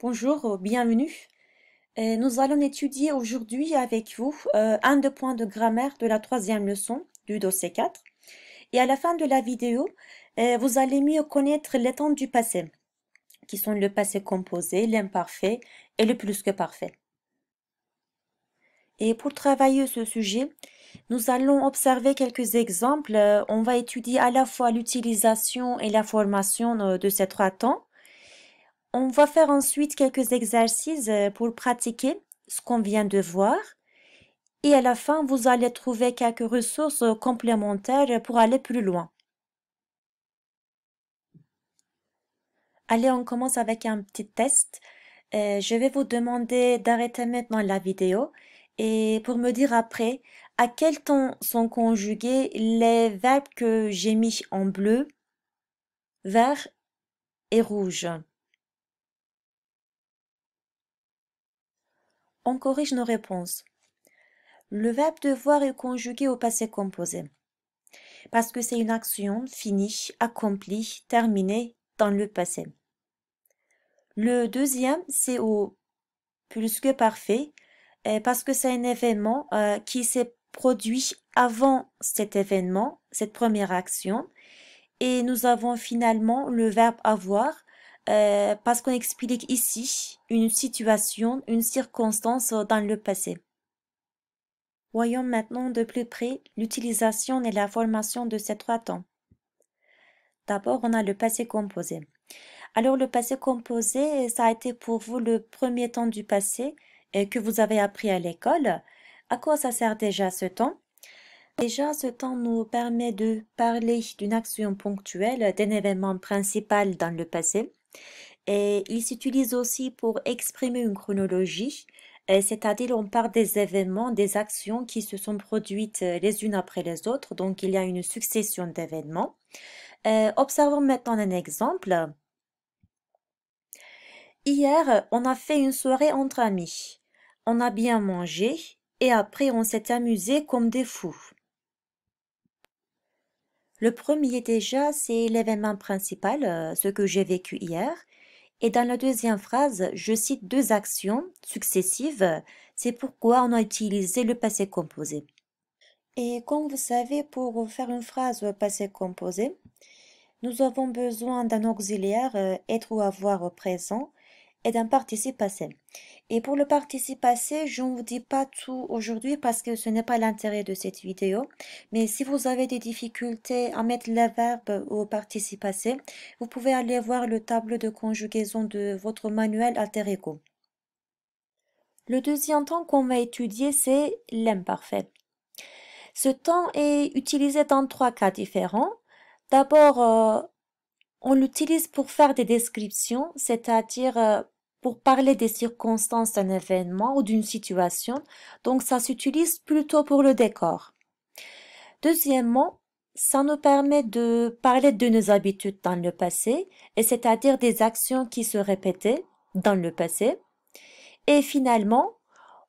Bonjour, euh, bienvenue. Euh, nous allons étudier aujourd'hui avec vous euh, un des points de grammaire de la troisième leçon du dossier 4. Et à la fin de la vidéo, vous allez mieux connaître les temps du passé, qui sont le passé composé, l'imparfait et le plus que parfait. Et pour travailler ce sujet, nous allons observer quelques exemples. On va étudier à la fois l'utilisation et la formation de ces trois temps on va faire ensuite quelques exercices euh, pour pratiquer ce qu'on vient de voir. Et à la fin, vous allez trouver quelques ressources euh, complémentaires pour aller plus loin. Allez, on commence avec un petit test. Euh, je vais vous demander d'arrêter maintenant la vidéo et pour me dire après à quel temps sont conjugués les verbes que j'ai mis en bleu, vert et rouge. on corrige nos réponses. Le verbe devoir est conjugué au passé composé parce que c'est une action finie, accomplie, terminée dans le passé. Le deuxième, c'est au plus que parfait euh, parce que c'est un événement euh, qui s'est produit avant cet événement, cette première action, et nous avons finalement le verbe avoir euh, parce qu'on explique ici une situation, une circonstance dans le passé. Voyons maintenant de plus près l'utilisation et la formation de ces trois temps. D'abord, on a le passé composé. Alors, le passé composé, ça a été pour vous le premier temps du passé euh, que vous avez appris à l'école. À quoi ça sert déjà ce temps Déjà, ce temps nous permet de parler d'une action ponctuelle, d'un événement principal dans le passé. Et il s'utilise aussi pour exprimer une chronologie, euh, c'est-à-dire on parle des événements, des actions qui se sont produites euh, les unes après les autres, donc il y a une succession d'événements. Euh, observons maintenant un exemple. Hier, on a fait une soirée entre amis. On a bien mangé et après on s'est amusé comme des fous. Le premier déjà, c'est l'événement principal, euh, ce que j'ai vécu hier. Et dans la deuxième phrase, je cite deux actions successives. C'est pourquoi on a utilisé le passé composé. Et comme vous savez, pour faire une phrase passé composé, nous avons besoin d'un auxiliaire euh, être ou avoir présent et d'un participe passé. Et pour le participe passé, je ne vous dis pas tout aujourd'hui parce que ce n'est pas l'intérêt de cette vidéo. Mais si vous avez des difficultés à mettre le verbe au participe passé, vous pouvez aller voir le tableau de conjugaison de votre manuel alter ego. Le deuxième temps qu'on va étudier, c'est l'imparfait. Ce temps est utilisé dans trois cas différents. D'abord, euh, on l'utilise pour faire des descriptions, c'est-à-dire euh, pour parler des circonstances d'un événement ou d'une situation, donc ça s'utilise plutôt pour le décor. Deuxièmement, ça nous permet de parler de nos habitudes dans le passé, et c'est-à-dire des actions qui se répétaient dans le passé. Et finalement,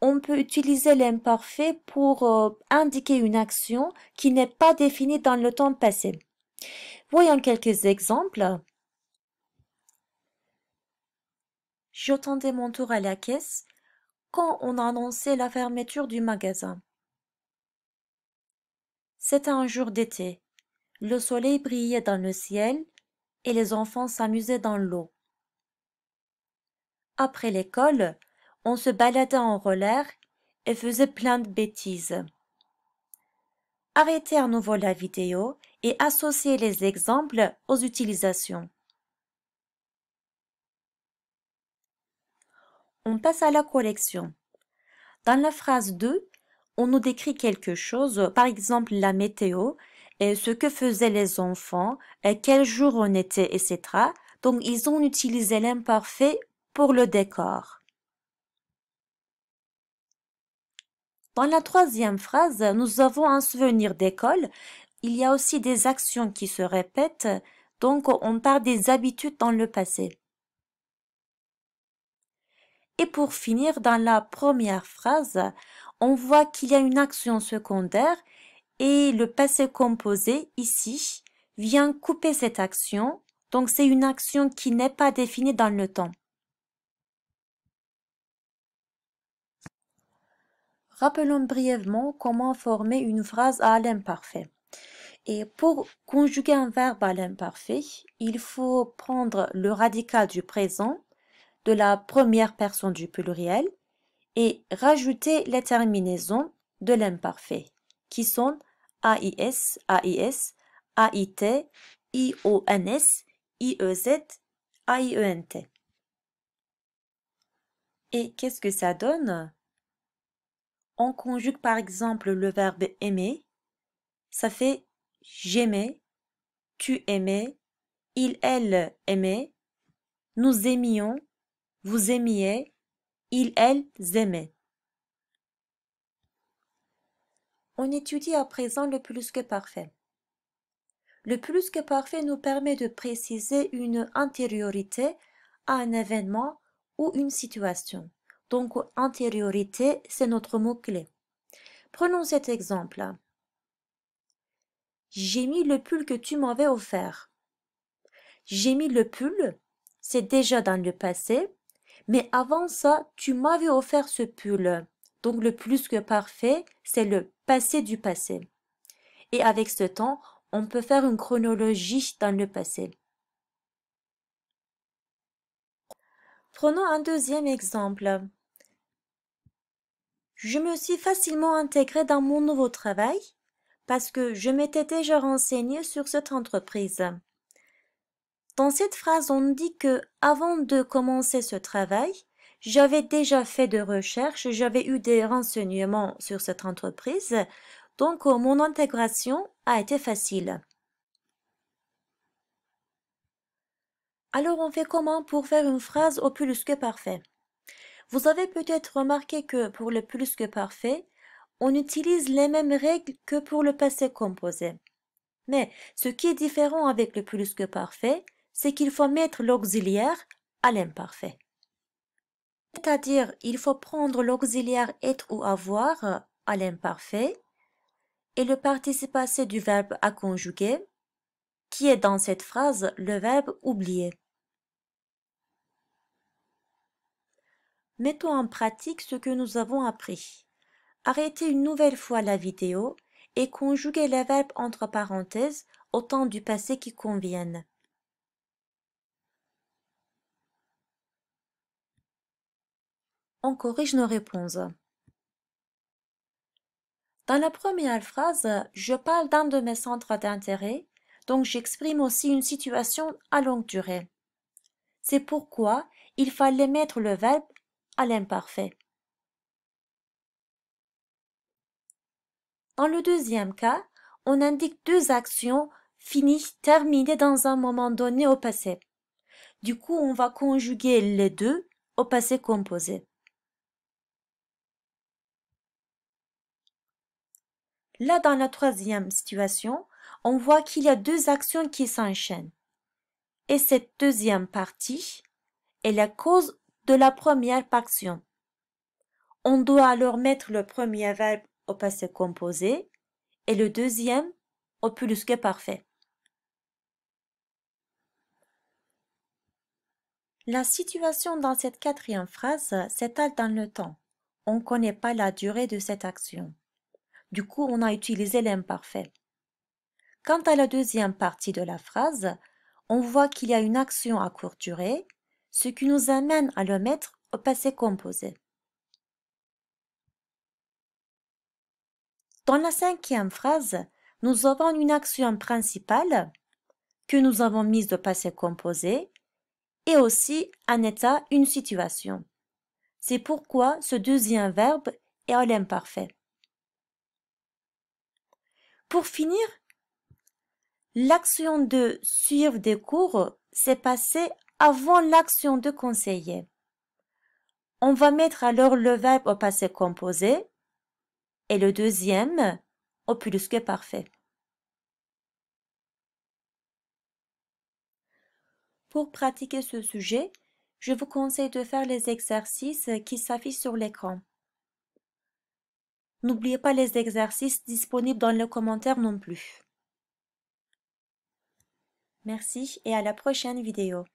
on peut utiliser l'imparfait pour euh, indiquer une action qui n'est pas définie dans le temps passé. Voyons quelques exemples. J'attendais mon tour à la caisse quand on annonçait la fermeture du magasin. C'était un jour d'été. Le soleil brillait dans le ciel et les enfants s'amusaient dans l'eau. Après l'école, on se baladait en roller et faisait plein de bêtises. Arrêtez à nouveau la vidéo et associer les exemples aux utilisations. On passe à la collection. Dans la phrase 2, on nous décrit quelque chose, par exemple la météo, et ce que faisaient les enfants, et quel jour on était, etc. Donc ils ont utilisé l'imparfait pour le décor. Dans la troisième phrase, nous avons un souvenir d'école il y a aussi des actions qui se répètent, donc on part des habitudes dans le passé. Et pour finir, dans la première phrase, on voit qu'il y a une action secondaire et le passé composé, ici, vient couper cette action, donc c'est une action qui n'est pas définie dans le temps. Rappelons brièvement comment former une phrase à l'imparfait. Et pour conjuguer un verbe à l'imparfait, il faut prendre le radical du présent de la première personne du pluriel et rajouter les terminaisons de l'imparfait qui sont AIS, AIS, AIT, IONS, IEZ, AIENT. Et qu'est-ce que ça donne On conjugue par exemple le verbe aimer, ça fait j'aimais, tu aimais, il, elle aimait, nous aimions, vous aimiez, il elle aimaient. On étudie à présent le plus que parfait. Le plus que parfait nous permet de préciser une antériorité à un événement ou une situation. Donc antériorité, c'est notre mot-clé. Prenons cet exemple. J'ai mis le pull que tu m'avais offert. J'ai mis le pull, c'est déjà dans le passé, mais avant ça, tu m'avais offert ce pull. Donc le plus que parfait, c'est le passé du passé. Et avec ce temps, on peut faire une chronologie dans le passé. Prenons un deuxième exemple. Je me suis facilement intégrée dans mon nouveau travail parce que je m'étais déjà renseigné sur cette entreprise. Dans cette phrase, on dit que avant de commencer ce travail, j'avais déjà fait des recherches, j'avais eu des renseignements sur cette entreprise, donc euh, mon intégration a été facile. Alors on fait comment pour faire une phrase au plus que parfait Vous avez peut-être remarqué que pour le plus que parfait, on utilise les mêmes règles que pour le passé composé. Mais ce qui est différent avec le plus que parfait, c'est qu'il faut mettre l'auxiliaire à l'imparfait. C'est-à-dire, il faut prendre l'auxiliaire être ou avoir à l'imparfait et le participe passé du verbe à conjuguer, qui est dans cette phrase le verbe oublier. Mettons en pratique ce que nous avons appris. Arrêtez une nouvelle fois la vidéo et conjuguez les verbes entre parenthèses au temps du passé qui convienne. On corrige nos réponses. Dans la première phrase, je parle d'un de mes centres d'intérêt, donc j'exprime aussi une situation à longue durée. C'est pourquoi il fallait mettre le verbe à l'imparfait. Dans le deuxième cas, on indique deux actions finies, terminées dans un moment donné au passé. Du coup, on va conjuguer les deux au passé composé. Là, dans la troisième situation, on voit qu'il y a deux actions qui s'enchaînent. Et cette deuxième partie est la cause de la première action. On doit alors mettre le premier verbe au passé composé et le deuxième au que parfait. La situation dans cette quatrième phrase s'étale dans le temps. On ne connaît pas la durée de cette action. Du coup, on a utilisé l'imparfait. Quant à la deuxième partie de la phrase, on voit qu'il y a une action à courte durée, ce qui nous amène à le mettre au passé composé. Dans la cinquième phrase, nous avons une action principale que nous avons mise de passé composé et aussi un état, une situation. C'est pourquoi ce deuxième verbe est à l'imparfait. Pour finir, l'action de suivre des cours s'est passée avant l'action de conseiller. On va mettre alors le verbe au passé composé et le deuxième au plus que parfait. Pour pratiquer ce sujet, je vous conseille de faire les exercices qui s'affichent sur l'écran. N'oubliez pas les exercices disponibles dans les commentaires non plus. Merci et à la prochaine vidéo.